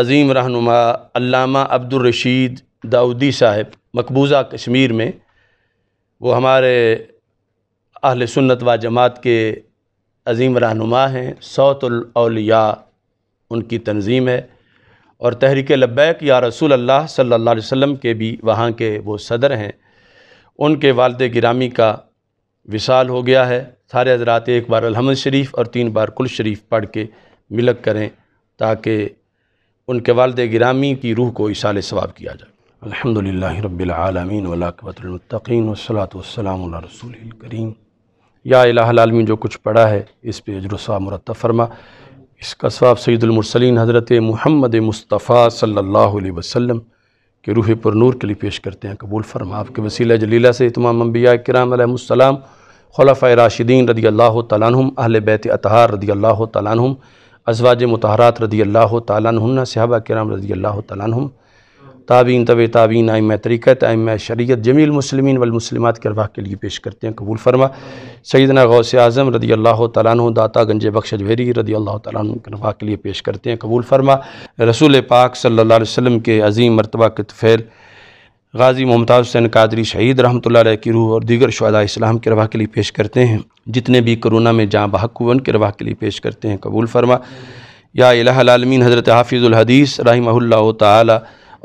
अजीम रहनुमा अल्लामा अब्दुलरशीद दाऊदी साहब मकबूजा कश्मीर में वो हमारे अहल सुन्नत व जमात के अजीम रहनुमा हैं सौतलिया उनकी तनजीम है और तहरीक लब्बैक या रसूल अल्लाह सल्ला वसम के भी वहाँ के वो सदर हैं उनके वालद गिरामी का विशाल हो गया है सारे हजरात एक बार अलहमद शरीफ और तीन बार कुल शरीफ पढ़ के मिलक करें ताकि उनके वालद गिरामी की रूह को इशाल सवाब किया जाए अलहमदिल्ला रबालमीन वलाकबतमतकीन वसलात वसलाम रसूल करीम या इलामीन जो कुछ पढ़ा है इस पर अजरसा मुरत फरमा इसका सवाब सैदुलमरसलिन हज़रत महमद मुस्तफ़ा सल्ला वसम के रूह पर नूर के लिए पेश करते हैं कबूल फरमा आपके वसीला जलीला से तमाम अम्बिया कराम खलफ़ राशिदीन रदी अल्लाह तम अहल बैत अतहार रदी अल्लाह तम अजवाज मतहरात रदी अल्लाह तन सिबा कराम रदी अल्लाह हम ताबीन तब ताबीन आम तरीक़त आम शरीत जमील मुसलमिन वलमसलिमत के अरवाह के लिए पेश करते हैं कबूल फरमा सईदना गौस आज़म रदी अल्लाह तु दाता गंज बख्श वेरी रदी अल्लाह तु के अरवाह के लिए पेश करते हैं कबूल फरमा रसूल पाक सल्ला वसम के अजीम मरतबा के तफ़ैल गाजी मुमताज़ हुसैन कादरी शहीद रहमत की रूह और दीगर शुदा इस्लाम के रवा के लिए पेश करते हैं जितने भी करोना में जहाँ बहक हुए उनके रवा के लिए पेश करते हैं कबूल फरमा या इलामीन हज़रत हाफिज़ुलहदीस रही ताली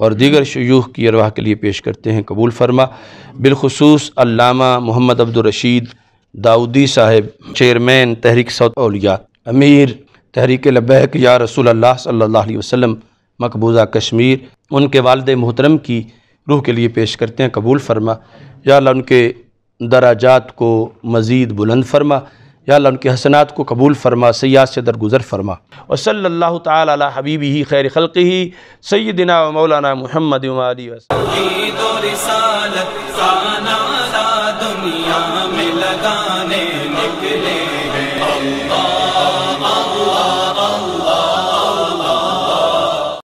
और दीगर शयूह की रवा के लिए पेश करते हैं कबूल फरमा बिलखसूस मोहम्मद अब्दुलरशीद दाऊदी साहेब चेयरमैन तहरीक सौलिया अमीर तहरीक लबैक या रसूल अल्लाह सल्लल्लाहु अलैहि मकबूजा कश्मीर उनके वालद मोहतरम की रूह के लिए पेश करते हैं कबूल फरमा या अल्लाह उनके दराजात को मज़ीद बुलंद फरमा या अल्लाह उनके हसनात को कबूल फरमा सयाद से दरगुजर फरमा और सल्ला ताली हबीबी ही खैर खल्क़ ही सैदिना मौलाना महमद दुनिया में लगाने निकले हैं